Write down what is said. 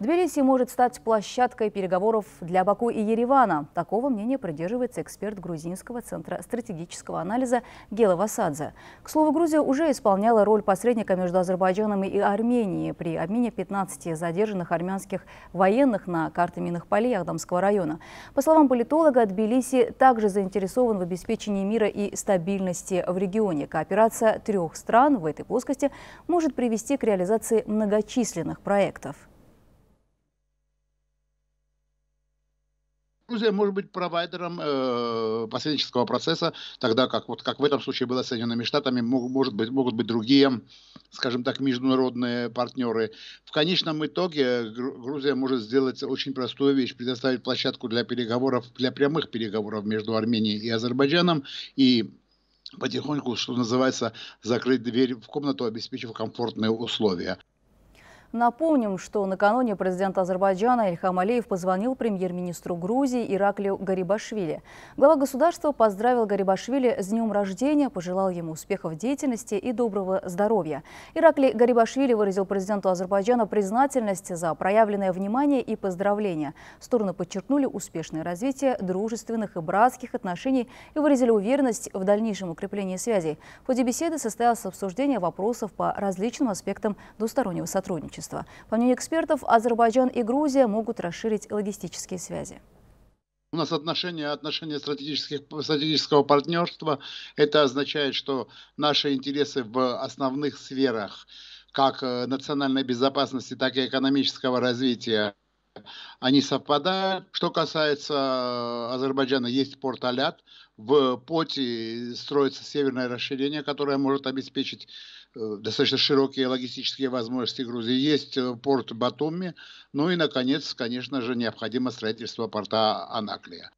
Тбилиси может стать площадкой переговоров для Баку и Еревана. Такого мнения придерживается эксперт Грузинского центра стратегического анализа Гела Васадзе. К слову, Грузия уже исполняла роль посредника между Азербайджаном и Арменией при обмене 15 задержанных армянских военных на карты минных полей Ахдамского района. По словам политолога, Тбилиси также заинтересован в обеспечении мира и стабильности в регионе. Кооперация трех стран в этой плоскости может привести к реализации многочисленных проектов. Грузия может быть провайдером э, посреднического процесса, тогда как вот как в этом случае было с Соединенными Штатами, мог, может быть, могут быть другие, скажем так, международные партнеры. В конечном итоге Грузия может сделать очень простую вещь, предоставить площадку для переговоров, для прямых переговоров между Арменией и Азербайджаном и потихоньку, что называется, закрыть дверь в комнату, обеспечив комфортные условия. Напомним, что накануне президент Азербайджана Ильхам Алиев позвонил премьер-министру Грузии Ираклию Гарибашвили. Глава государства поздравил Гарибашвили с днем рождения, пожелал ему успехов в деятельности и доброго здоровья. Ираклий Гарибашвили выразил президенту Азербайджана признательность за проявленное внимание и поздравления. Стороны подчеркнули успешное развитие дружественных и братских отношений и выразили уверенность в дальнейшем укреплении связей. В ходе беседы состоялось обсуждение вопросов по различным аспектам двустороннего сотрудничества сотрудничества. По мнению экспертов, Азербайджан и Грузия могут расширить логистические связи. У нас отношения, отношения стратегических, стратегического партнерства. Это означает, что наши интересы в основных сферах как э, национальной безопасности, так и экономического развития они совпадают. Что касается э, Азербайджана, есть порт Алят. В Поте строится северное расширение, которое может обеспечить э, достаточно широкие логистические возможности Грузии. Есть э, порт Батуми, ну и, наконец, конечно же, необходимо строительство порта Анаклия.